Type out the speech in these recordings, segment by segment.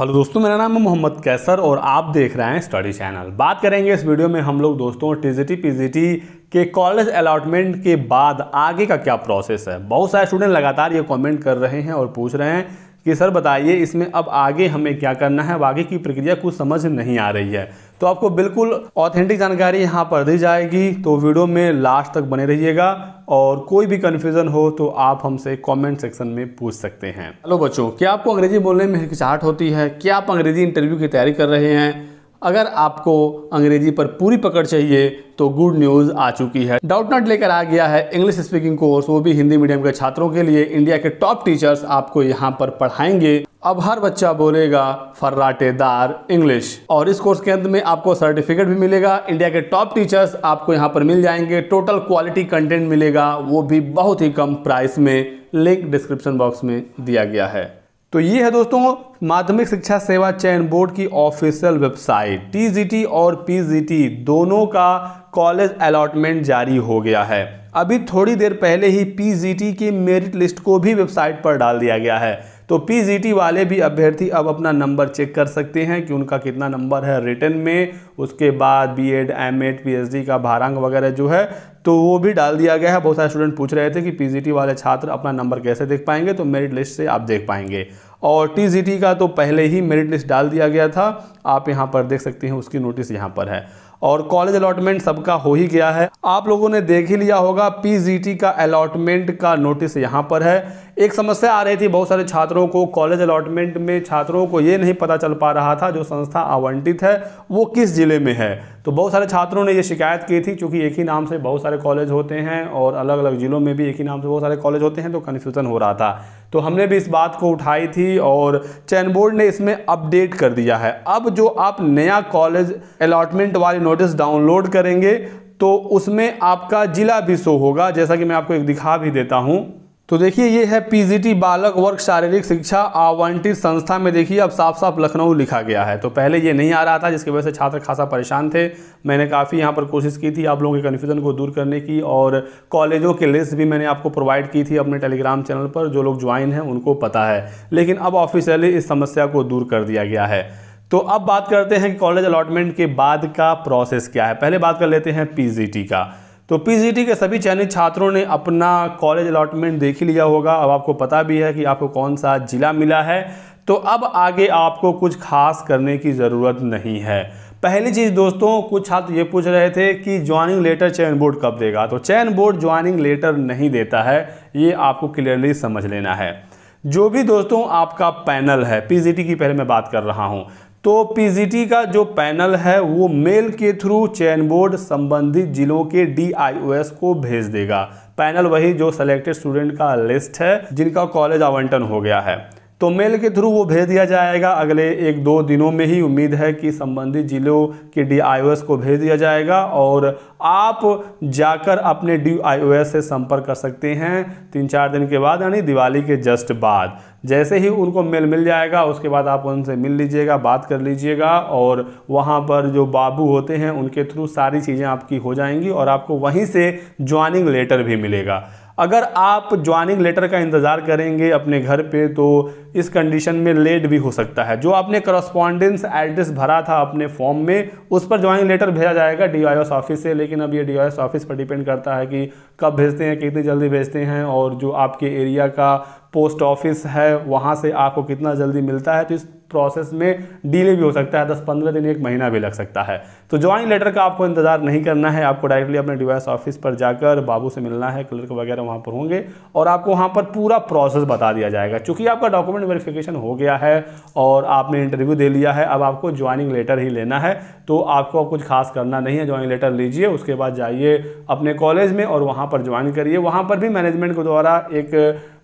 hello दोस्तों मेरा नाम है मोहम्मद कैसर और आप देख रहे हैं स्टडी चैनल बात करेंगे इस वीडियो में हम लोग दोस्तों टीजीटी पीजीटी के कॉलेज अलाटमेंट के बाद आगे का क्या प्रोसेस है बहुत सारे स्टूडेंट लगातार ये कमेंट कर रहे हैं और पूछ रहे हैं कि सर बताइए इसमें अब आगे हमें क्या करना है अब आगे की प्रक्रिया कुछ समझ नहीं आ रही है तो आपको बिल्कुल ऑथेंटिक जानकारी यहाँ पर दी जाएगी तो वीडियो में लास्ट तक बने रहिएगा और कोई भी कन्फ्यूज़न हो तो आप हमसे कमेंट सेक्शन में पूछ सकते हैं हेलो बच्चों क्या आपको अंग्रेजी बोलने में हिचकिचाहट होती है क्या आप अंग्रेजी इंटरव्यू की तैयारी कर रहे हैं अगर आपको अंग्रेजी पर पूरी पकड़ चाहिए तो गुड न्यूज़ आ चुकी है डाउट नॉट लेकर आ गया है इंग्लिश स्पीकिंग कोर्स वो भी हिंदी मीडियम के छात्रों के लिए इंडिया के टॉप टीचर्स आपको यहाँ पर पढ़ाएंगे अब हर बच्चा बोलेगा फर्राटेदार इंग्लिश और इस कोर्स के अंत में आपको सर्टिफिकेट भी मिलेगा इंडिया के टॉप टीचर्स आपको यहाँ पर मिल जाएंगे टोटल क्वालिटी कंटेंट मिलेगा वो भी बहुत ही कम प्राइस में लिंक डिस्क्रिप्शन बॉक्स में दिया गया है तो ये है दोस्तों माध्यमिक शिक्षा सेवा चयन बोर्ड की ऑफिशियल वेबसाइट टीजीटी और पीजीटी दोनों का कॉलेज अलॉटमेंट जारी हो गया है अभी थोड़ी देर पहले ही पीजीटी की मेरिट लिस्ट को भी वेबसाइट पर डाल दिया गया है तो पीजीटी वाले भी अभ्यर्थी अब अपना नंबर चेक कर सकते हैं कि उनका कितना नंबर है रिटर्न में उसके बाद बीएड एमएड पीएचडी का भारांग वगैरह जो है तो वो भी डाल दिया गया है बहुत सारे स्टूडेंट पूछ रहे थे कि पीजीटी वाले छात्र अपना नंबर कैसे देख पाएंगे तो मेरिट लिस्ट से आप देख पाएंगे और टीजीटी का तो पहले ही मेरिट लिस्ट डाल दिया गया था आप यहाँ पर देख सकते हैं उसकी नोटिस यहाँ पर है और कॉलेज अलॉटमेंट सबका हो ही गया है आप लोगों ने देख ही लिया होगा पीजीटी का अलॉटमेंट का नोटिस यहाँ पर है एक समस्या आ रही थी बहुत सारे छात्रों को कॉलेज अलॉटमेंट में छात्रों को ये नहीं पता चल पा रहा था जो संस्था आवंटित है वो किस ज़िले में है तो बहुत सारे छात्रों ने ये शिकायत की थी क्योंकि एक ही नाम से बहुत सारे कॉलेज होते हैं और अलग अलग ज़िलों में भी एक ही नाम से बहुत सारे कॉलेज होते हैं तो कन्फ्यूज़न हो रहा था तो हमने भी इस बात को उठाई थी और चयन बोर्ड ने इसमें अपडेट कर दिया है अब जो आप नया कॉलेज अलॉटमेंट वाले नोटिस डाउनलोड करेंगे तो उसमें आपका ज़िला भी शो होगा जैसा कि मैं आपको एक दिखा भी देता हूँ तो देखिए ये है पीजीटी बालक वर्ग शारीरिक शिक्षा आवंटित संस्था में देखिए अब साफ साफ लखनऊ लिखा गया है तो पहले ये नहीं आ रहा था जिसकी वजह से छात्र खासा परेशान थे मैंने काफ़ी यहाँ पर कोशिश की थी आप लोगों के कन्फ्यूज़न को दूर करने की और कॉलेजों के लिस्ट भी मैंने आपको प्रोवाइड की थी अपने टेलीग्राम चैनल पर जो लोग ज्वाइन हैं उनको पता है लेकिन अब ऑफिशियली इस समस्या को दूर कर दिया गया है तो अब बात करते हैं कि कॉलेज अलॉटमेंट के बाद का प्रोसेस क्या है पहले बात कर लेते हैं पी का तो पीजीटी के सभी चयनित छात्रों ने अपना कॉलेज अलाटमेंट देख ही लिया होगा अब आपको पता भी है कि आपको कौन सा ज़िला मिला है तो अब आगे आपको कुछ खास करने की ज़रूरत नहीं है पहली चीज़ दोस्तों कुछ छात्र ये पूछ रहे थे कि ज्वाइनिंग लेटर चयन बोर्ड कब देगा तो चयन बोर्ड ज्वाइनिंग लेटर नहीं देता है ये आपको क्लियरली समझ लेना है जो भी दोस्तों आपका पैनल है पीजीटी की पहले मैं बात कर रहा हूँ तो पीजीटी का जो पैनल है वो मेल के थ्रू चयन बोर्ड संबंधित जिलों के डीआईओएस को भेज देगा पैनल वही जो सिलेक्टेड स्टूडेंट का लिस्ट है जिनका कॉलेज आवंटन हो गया है तो मेल के थ्रू वो भेज दिया जाएगा अगले एक दो दिनों में ही उम्मीद है कि संबंधित जिलों के डी को भेज दिया जाएगा और आप जाकर अपने डी से संपर्क कर सकते हैं तीन चार दिन के बाद यानी दिवाली के जस्ट बाद जैसे ही उनको मेल मिल जाएगा उसके बाद आप उनसे मिल लीजिएगा बात कर लीजिएगा और वहाँ पर जो बाबू होते हैं उनके थ्रू सारी चीज़ें आपकी हो जाएंगी और आपको वहीं से ज्वाइनिंग लेटर भी मिलेगा अगर आप ज्वाइनिंग लेटर का इंतज़ार करेंगे अपने घर पे तो इस कंडीशन में लेट भी हो सकता है जो आपने करस्पॉन्डेंस एड्रेस भरा था अपने फॉर्म में उस पर ज्वाइनिंग लेटर भेजा जाएगा डी ऑफिस से लेकिन अब ये डी ऑफिस पर डिपेंड करता है कि कब भेजते हैं कितनी जल्दी भेजते हैं और जो आपके एरिया का पोस्ट ऑफिस है वहाँ से आपको कितना जल्दी मिलता है तो इस प्रोसेस में डिले भी हो सकता है दस पंद्रह दिन एक महीना भी लग सकता है तो ज्वाइन लेटर का आपको इंतजार नहीं करना है आपको डायरेक्टली अपने डिवाइस ऑफिस पर जाकर बाबू से मिलना है क्लर्क वगैरह वहाँ पर होंगे और आपको वहाँ पर पूरा प्रोसेस बता दिया जाएगा चूँकि आपका डॉक्यूमेंट वेरिफिकेशन हो गया है और आपने इंटरव्यू दे लिया है अब आपको ज्वाइनिंग लेटर ही लेना है तो आपको कुछ खास करना नहीं है ज्वाइनिंग लेटर लीजिए उसके बाद जाइए अपने कॉलेज में और वहाँ पर ज्वाइन करिए वहाँ पर भी मैनेजमेंट के द्वारा एक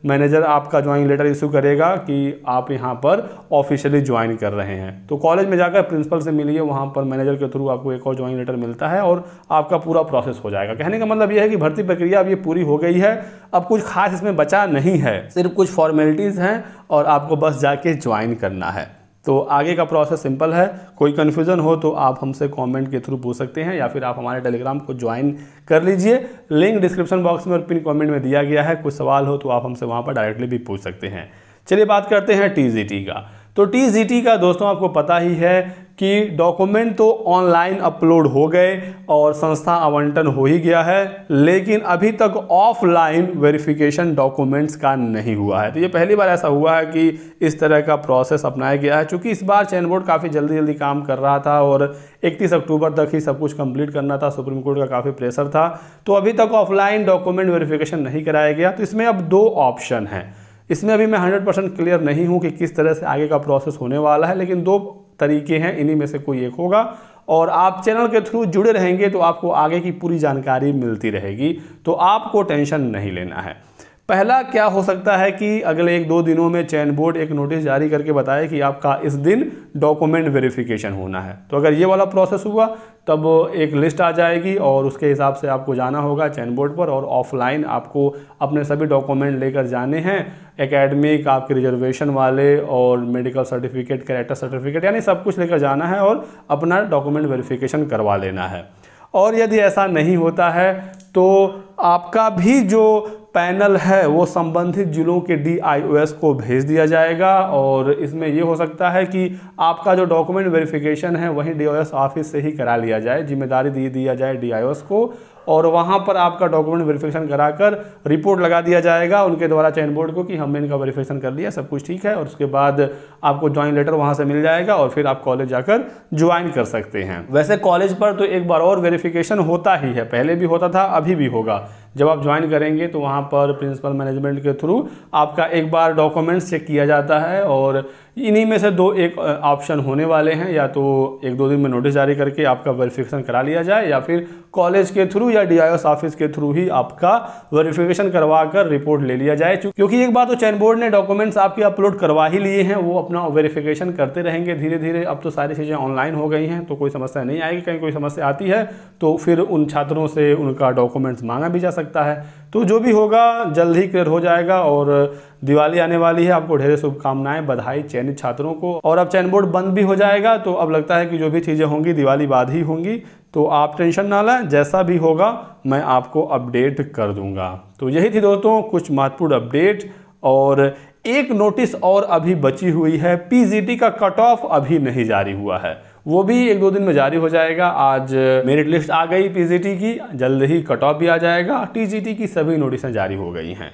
मैनेजर आपका ज्वाइन लेटर इशू करेगा कि आप यहाँ पर ऑफिशियली ज्वाइन कर रहे हैं तो कॉलेज में जाकर प्रिंसिपल से मिलिए वहाँ पर मैनेजर के थ्रू आपको एक और ज्वाइन लेटर मिलता है और आपका पूरा प्रोसेस हो जाएगा कहने का मतलब यह है कि भर्ती प्रक्रिया अब ये पूरी हो गई है अब कुछ खास इसमें बचा नहीं है सिर्फ कुछ फॉर्मेलिटीज़ हैं और आपको बस जाके ज्वाइन करना है तो आगे का प्रोसेस सिंपल है कोई कन्फ्यूज़न हो तो आप हमसे कमेंट के थ्रू पूछ सकते हैं या फिर आप हमारे टेलीग्राम को ज्वाइन कर लीजिए लिंक डिस्क्रिप्शन बॉक्स में और पिन कमेंट में दिया गया है कुछ सवाल हो तो आप हमसे वहाँ पर डायरेक्टली भी पूछ सकते हैं चलिए बात करते हैं टी का तो टी का दोस्तों आपको पता ही है कि डॉक्यूमेंट तो ऑनलाइन अपलोड हो गए और संस्था आवंटन हो ही गया है लेकिन अभी तक ऑफलाइन वेरिफिकेशन डॉक्यूमेंट्स का नहीं हुआ है तो ये पहली बार ऐसा हुआ है कि इस तरह का प्रोसेस अपनाया गया है चूँकि इस बार चैन बोर्ड काफ़ी जल्दी जल्दी काम कर रहा था और 31 अक्टूबर तक ही सब कुछ कंप्लीट करना था सुप्रीम कोर्ट का काफ़ी प्रेशर था तो अभी तक ऑफलाइन डॉक्यूमेंट वेरीफिकेशन नहीं कराया गया तो इसमें अब दो ऑप्शन हैं इसमें अभी मैं 100 परसेंट क्लियर नहीं हूँ कि किस तरह से आगे का प्रोसेस होने वाला है लेकिन दो तरीके हैं इन्हीं में से कोई एक होगा और आप चैनल के थ्रू जुड़े रहेंगे तो आपको आगे की पूरी जानकारी मिलती रहेगी तो आपको टेंशन नहीं लेना है पहला क्या हो सकता है कि अगले एक दो दिनों में चयन बोर्ड एक नोटिस जारी करके बताए कि आपका इस दिन डॉक्यूमेंट वेरिफिकेशन होना है तो अगर ये वाला प्रोसेस हुआ तब एक लिस्ट आ जाएगी और उसके हिसाब से आपको जाना होगा चयन बोर्ड पर और ऑफलाइन आपको अपने सभी डॉक्यूमेंट लेकर जाने हैं एकेडमिक आपके रिजर्वेशन वाले और मेडिकल सर्टिफिकेट करेक्टर सर्टिफिकेट यानी सब कुछ लेकर जाना है और अपना डॉक्यूमेंट वेरीफिकेशन करवा लेना है और यदि ऐसा नहीं होता है तो आपका भी जो पैनल है वो संबंधित जिलों के डी को भेज दिया जाएगा और इसमें ये हो सकता है कि आपका जो डॉक्यूमेंट वेरिफिकेशन है वहीं डी ऑफिस से ही करा लिया जाए जिम्मेदारी दे दिया जाए डी को और वहाँ पर आपका डॉक्यूमेंट वेरिफिकेशन कराकर रिपोर्ट लगा दिया जाएगा उनके द्वारा चयन बोर्ड को कि हमने इनका वेरिफिकेशन कर लिया सब कुछ ठीक है और उसके बाद आपको ज्वाइन लेटर वहाँ से मिल जाएगा और फिर आप कॉलेज जाकर ज्वाइन कर सकते हैं वैसे कॉलेज पर तो एक बार और वेरिफिकेशन होता ही है पहले भी होता था अभी भी होगा जब आप ज्वाइन करेंगे तो वहाँ पर प्रिंसिपल मैनेजमेंट के थ्रू आपका एक बार डॉक्यूमेंट्स चेक किया जाता है और इन्हीं में से दो एक ऑप्शन होने वाले हैं या तो एक दो दिन में नोटिस जारी करके आपका वेरिफिकेशन करा लिया जाए या फिर कॉलेज के थ्रू या डी ऑफिस के थ्रू ही आपका वेरिफिकेशन करवा कर रिपोर्ट ले लिया जाए क्योंकि एक बार तो चयन बोर्ड ने डॉक्यूमेंट्स आपके अपलोड करवा ही लिए हैं वो अपना वेरिफिकेशन करते रहेंगे धीरे धीरे अब तो सारी चीज़ें ऑनलाइन हो गई हैं तो कोई समस्या नहीं आएगी कहीं कोई समस्या आती है तो फिर उन छात्रों से उनका डॉक्यूमेंट्स मांगा भी जा सकता है तो जो भी होगा जल्द ही क्लियर हो जाएगा और दिवाली आने वाली है आपको ढेर शुभकामनाएं बधाई चयनित छात्रों को और अब चयन बोर्ड बंद भी हो जाएगा तो अब लगता है कि जो भी चीज़ें होंगी दिवाली बाद ही होंगी तो आप टेंशन ना लें जैसा भी होगा मैं आपको अपडेट कर दूंगा तो यही थी दोस्तों कुछ महत्वपूर्ण अपडेट और एक नोटिस और अभी बची हुई है पी का कट ऑफ अभी नहीं जारी हुआ है वो भी एक दो दिन में जारी हो जाएगा आज मेरिट लिस्ट आ गई पी की जल्द ही कट ऑफ भी आ जाएगा टी की सभी नोटिसें जारी हो गई हैं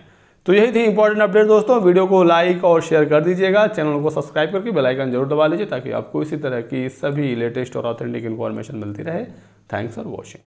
तो यही थी इंपॉर्टेंट अपडेट दोस्तों वीडियो को लाइक और शेयर कर दीजिएगा चैनल को सब्सक्राइब करके बेल आइकन जरूर दबा लीजिए ताकि आपको इसी तरह की सभी लेटेस्ट और ऑथेंटिक इन्फॉर्मेशन मिलती रहे थैंक्स फॉर वॉचिंग